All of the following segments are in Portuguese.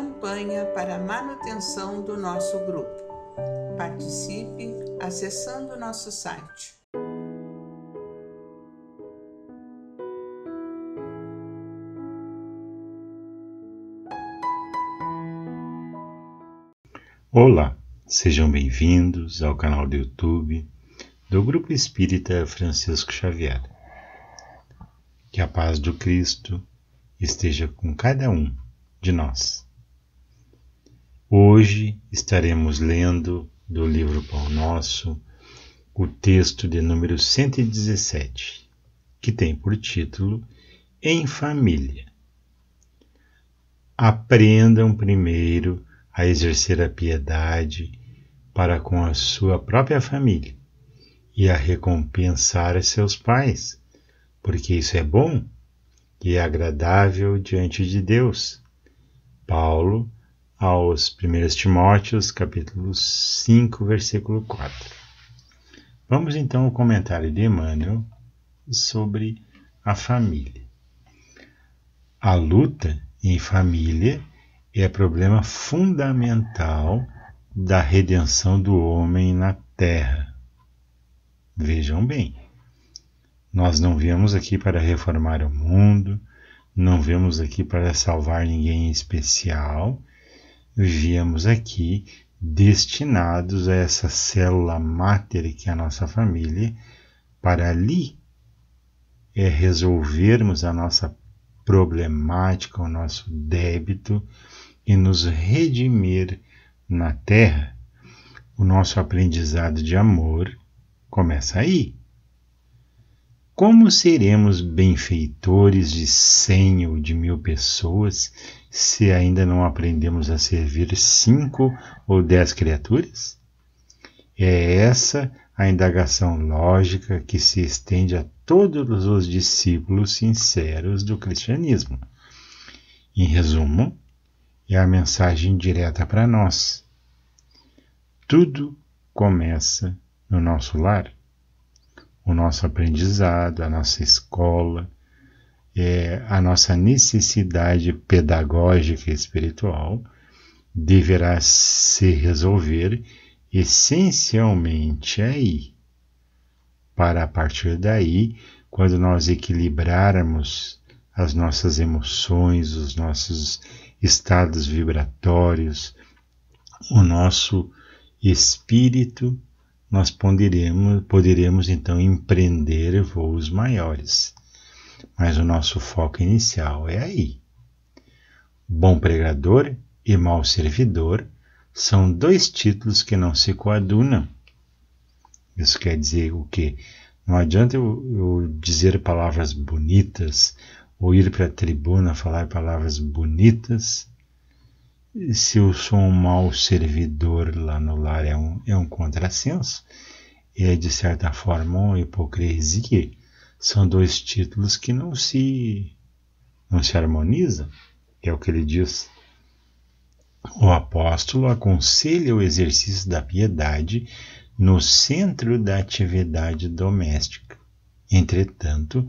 campanha para a manutenção do nosso grupo. Participe acessando nosso site. Olá, sejam bem-vindos ao canal do YouTube do Grupo Espírita Francisco Xavier. Que a paz do Cristo esteja com cada um de nós. Hoje estaremos lendo do livro Pão Nosso o texto de número 117, que tem por título Em Família. Aprendam primeiro a exercer a piedade para com a sua própria família e a recompensar seus pais, porque isso é bom e é agradável diante de Deus. Paulo aos 1 Timóteos, capítulo 5, versículo 4. Vamos então ao comentário de Emmanuel sobre a família. A luta em família é problema fundamental da redenção do homem na terra. Vejam bem, nós não viemos aqui para reformar o mundo, não viemos aqui para salvar ninguém em especial, viemos aqui destinados a essa célula máter que é a nossa família, para ali é resolvermos a nossa problemática, o nosso débito e nos redimir na terra. O nosso aprendizado de amor começa aí. Como seremos benfeitores de cem ou de mil pessoas se ainda não aprendemos a servir cinco ou dez criaturas? É essa a indagação lógica que se estende a todos os discípulos sinceros do cristianismo. Em resumo, é a mensagem direta para nós. Tudo começa no nosso lar o nosso aprendizado, a nossa escola, é, a nossa necessidade pedagógica e espiritual deverá se resolver essencialmente aí. Para a partir daí, quando nós equilibrarmos as nossas emoções, os nossos estados vibratórios, o nosso espírito nós poderemos, poderemos então empreender voos maiores. Mas o nosso foco inicial é aí. Bom pregador e mau servidor são dois títulos que não se coadunam. Isso quer dizer o quê? Não adianta eu, eu dizer palavras bonitas ou ir para a tribuna falar palavras bonitas se eu sou um mau servidor lá no lar é um, é um contrassenso, é de certa forma uma hipocrisia. São dois títulos que não se não se harmonizam, é o que ele diz. O apóstolo aconselha o exercício da piedade no centro da atividade doméstica. Entretanto,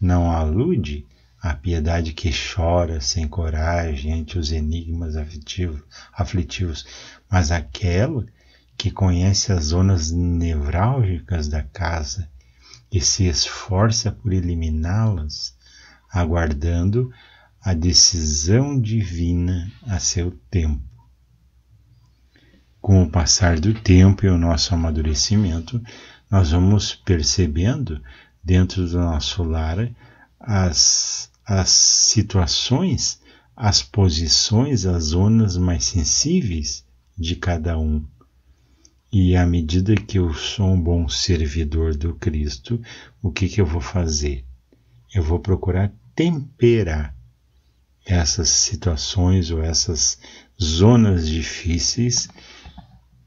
não alude a piedade que chora sem coragem ante os enigmas aflitivos, mas aquela que conhece as zonas nevrálgicas da casa e se esforça por eliminá-las, aguardando a decisão divina a seu tempo. Com o passar do tempo e o nosso amadurecimento, nós vamos percebendo dentro do nosso lar as as situações, as posições, as zonas mais sensíveis de cada um. E à medida que eu sou um bom servidor do Cristo, o que, que eu vou fazer? Eu vou procurar temperar essas situações ou essas zonas difíceis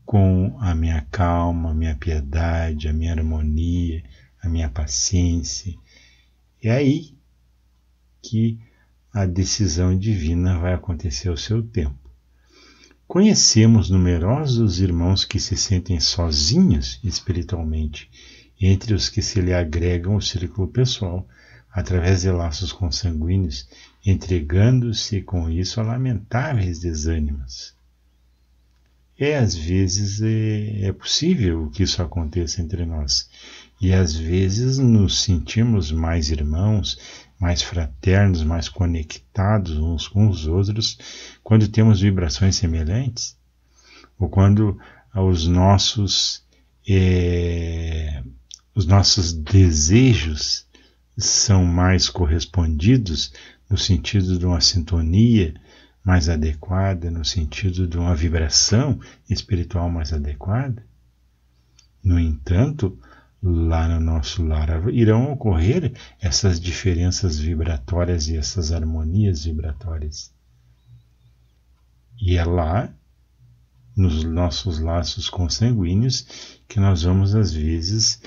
com a minha calma, a minha piedade, a minha harmonia, a minha paciência. E aí que a decisão divina vai acontecer ao seu tempo. Conhecemos numerosos irmãos que se sentem sozinhos espiritualmente, entre os que se lhe agregam o círculo pessoal, através de laços consanguíneos, entregando-se com isso a lamentáveis desânimos. É, às vezes, é, é possível que isso aconteça entre nós, e às vezes nos sentimos mais irmãos, mais fraternos, mais conectados uns com os outros quando temos vibrações semelhantes ou quando ah, os nossos, eh, os nossos desejos são mais correspondidos no sentido de uma sintonia mais adequada, no sentido de uma vibração espiritual mais adequada. No entanto, lá no nosso lar. Irão ocorrer essas diferenças vibratórias e essas harmonias vibratórias. E é lá, nos nossos laços consanguíneos, que nós vamos, às vezes,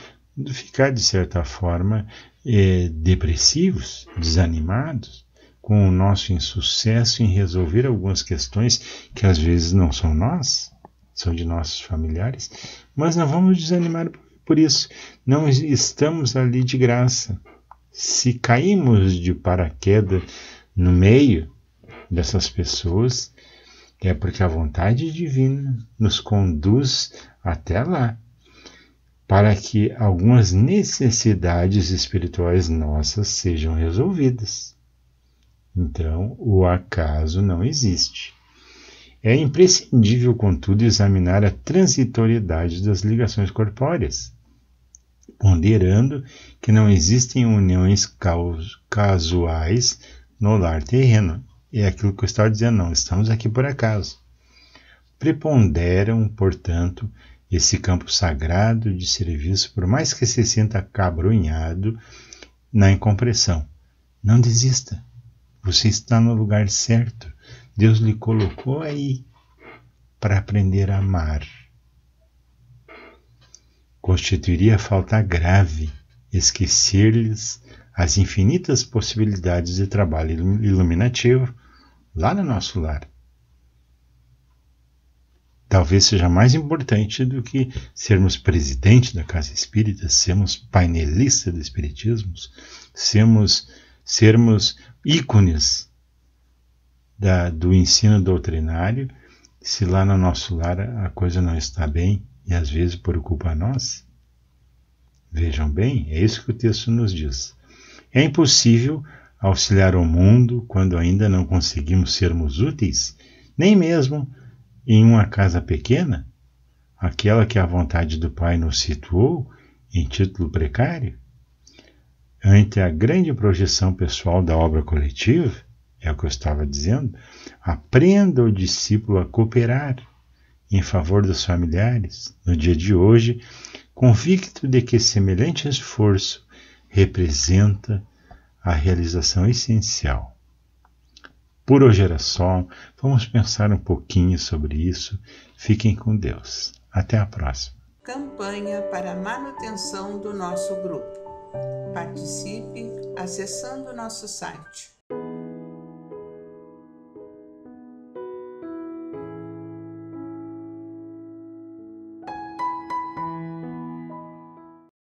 ficar, de certa forma, é, depressivos, desanimados, com o nosso insucesso em resolver algumas questões que às vezes não são nós, são de nossos familiares, mas não vamos desanimar por por isso, não estamos ali de graça. Se caímos de paraquedas no meio dessas pessoas, é porque a vontade divina nos conduz até lá, para que algumas necessidades espirituais nossas sejam resolvidas. Então, o acaso não existe. É imprescindível, contudo, examinar a transitoriedade das ligações corpóreas ponderando que não existem uniões casuais no lar terreno. É aquilo que eu estava dizendo, não estamos aqui por acaso. Preponderam, portanto, esse campo sagrado de serviço, por mais que se sinta cabrunhado na incompressão. Não desista. Você está no lugar certo. Deus lhe colocou aí para aprender a amar. Constituiria falta grave esquecer-lhes as infinitas possibilidades de trabalho iluminativo lá no nosso lar. Talvez seja mais importante do que sermos presidente da Casa Espírita, sermos painelista do Espiritismo, sermos, sermos ícones da, do ensino doutrinário, se lá no nosso lar a coisa não está bem e às vezes por culpa nossa. Vejam bem, é isso que o texto nos diz. É impossível auxiliar o mundo quando ainda não conseguimos sermos úteis, nem mesmo em uma casa pequena, aquela que a vontade do Pai nos situou em título precário. Ante a grande projeção pessoal da obra coletiva, é o que eu estava dizendo, aprenda o discípulo a cooperar em favor dos familiares no dia de hoje, convicto de que semelhante esforço representa a realização essencial. Por hoje era só, vamos pensar um pouquinho sobre isso. Fiquem com Deus. Até a próxima. Campanha para a manutenção do nosso grupo. Participe acessando nosso site